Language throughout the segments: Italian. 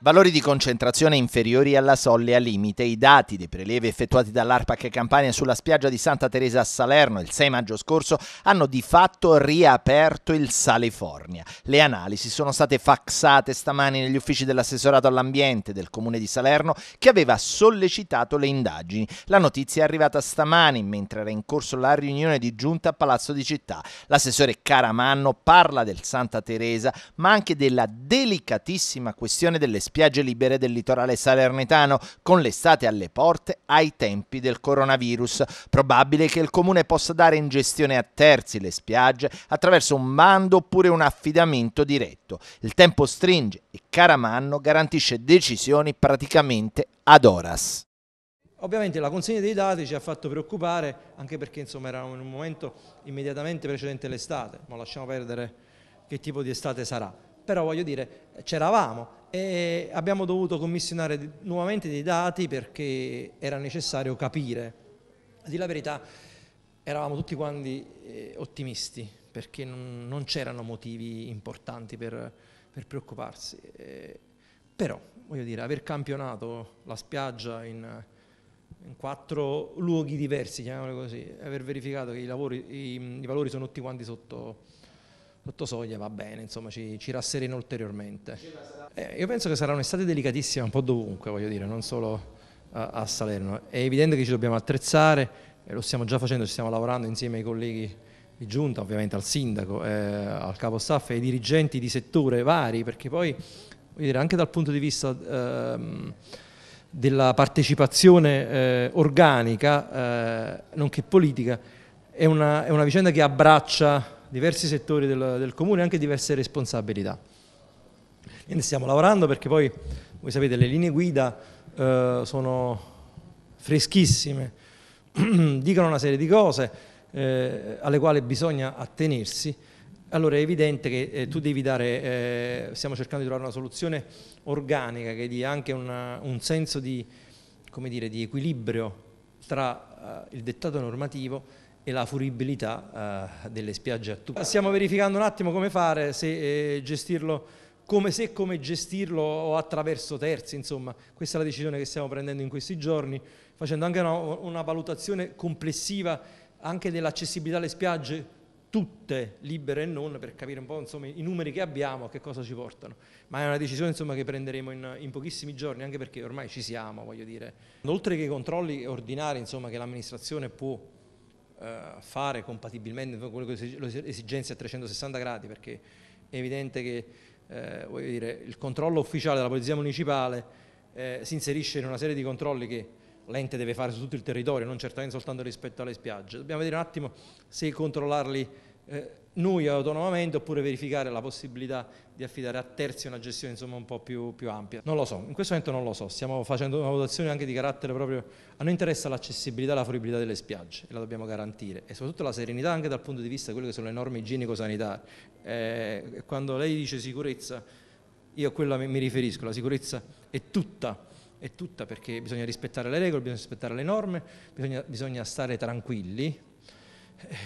Valori di concentrazione inferiori alla soglia limite. I dati dei prelievi effettuati dall'ARPAC Campania sulla spiaggia di Santa Teresa a Salerno il 6 maggio scorso hanno di fatto riaperto il Salifornia. Le analisi sono state faxate stamani negli uffici dell'assessorato all'ambiente del comune di Salerno che aveva sollecitato le indagini. La notizia è arrivata stamani mentre era in corso la riunione di giunta a Palazzo di Città. L'assessore Caramanno parla del Santa Teresa ma anche della delicatissima questione delle spiagge libere del litorale salernitano, con l'estate alle porte ai tempi del coronavirus. Probabile che il comune possa dare in gestione a terzi le spiagge attraverso un mando oppure un affidamento diretto. Il tempo stringe e Caramanno garantisce decisioni praticamente ad horas. Ovviamente la consegna dei dati ci ha fatto preoccupare anche perché insomma, eravamo in un momento immediatamente precedente l'estate, ma lasciamo perdere che tipo di estate sarà. Però voglio dire, c'eravamo, e abbiamo dovuto commissionare nuovamente dei dati perché era necessario capire. A dire la verità, eravamo tutti quanti eh, ottimisti perché non, non c'erano motivi importanti per, per preoccuparsi. Eh, però, voglio dire, aver campionato la spiaggia in, in quattro luoghi diversi, chiamiamolo così, aver verificato che i, lavori, i, i valori sono tutti quanti sotto sotto soglia va bene, insomma ci, ci rasserena ulteriormente. Eh, io penso che sarà un'estate delicatissima un po' dovunque, voglio dire, non solo a, a Salerno. È evidente che ci dobbiamo attrezzare, e lo stiamo già facendo, ci stiamo lavorando insieme ai colleghi di giunta, ovviamente al sindaco, eh, al capo staff e ai dirigenti di settore vari, perché poi dire, anche dal punto di vista eh, della partecipazione eh, organica, eh, nonché politica, è una, è una vicenda che abbraccia diversi settori del, del comune e anche diverse responsabilità. Quindi stiamo lavorando perché poi, voi sapete, le linee guida eh, sono freschissime, dicono una serie di cose eh, alle quali bisogna attenersi, allora è evidente che eh, tu devi dare, eh, stiamo cercando di trovare una soluzione organica che dia anche una, un senso di, dire, di equilibrio tra eh, il dettato normativo e la furibilità eh, delle spiagge a tutti. Stiamo verificando un attimo come fare, se eh, gestirlo, come se come gestirlo o attraverso terzi, insomma, questa è la decisione che stiamo prendendo in questi giorni, facendo anche una, una valutazione complessiva anche dell'accessibilità alle spiagge tutte libere e non per capire un po' insomma, i numeri che abbiamo a che cosa ci portano ma è una decisione insomma, che prenderemo in, in, pochissimi giorni anche perché ormai ci siamo voglio dire oltre che i controlli ordinari insomma, che l'amministrazione può eh, fare compatibilmente con le esigenze a 360 gradi perché è evidente che eh, dire, il controllo ufficiale della Polizia Municipale eh, si inserisce in una serie di controlli che l'ente deve fare su tutto il territorio, non certamente soltanto rispetto alle spiagge. Dobbiamo vedere un attimo se controllarli eh, noi autonomamente oppure verificare la possibilità di affidare a terzi una gestione insomma, un po' più, più, ampia. Non lo so, in questo momento non lo so, stiamo facendo una votazione anche di carattere proprio, a noi interessa l'accessibilità e la fruibilità delle spiagge e la dobbiamo garantire e soprattutto la serenità anche dal punto di vista di quelle che sono le norme igienico-sanitarie. Eh, quando lei dice sicurezza, io a quella mi riferisco, la sicurezza è tutta è tutta perché bisogna rispettare le regole, bisogna rispettare le norme, bisogna, bisogna stare tranquilli,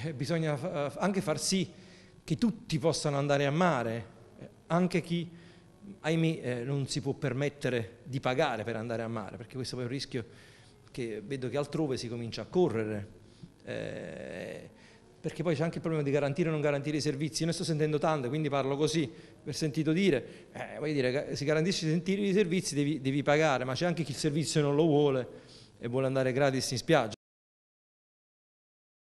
eh, bisogna anche far sì che tutti possano andare a mare, eh, anche chi, ahimè, eh, non si può permettere di pagare per andare a mare, perché questo è un rischio che vedo che altrove si comincia a correre perché poi c'è anche il problema di garantire o non garantire i servizi. Io ne sto sentendo tante, quindi parlo così, per sentito dire, eh, voglio dire, se garantisci i servizi devi, devi pagare, ma c'è anche chi il servizio non lo vuole e vuole andare gratis in spiaggia.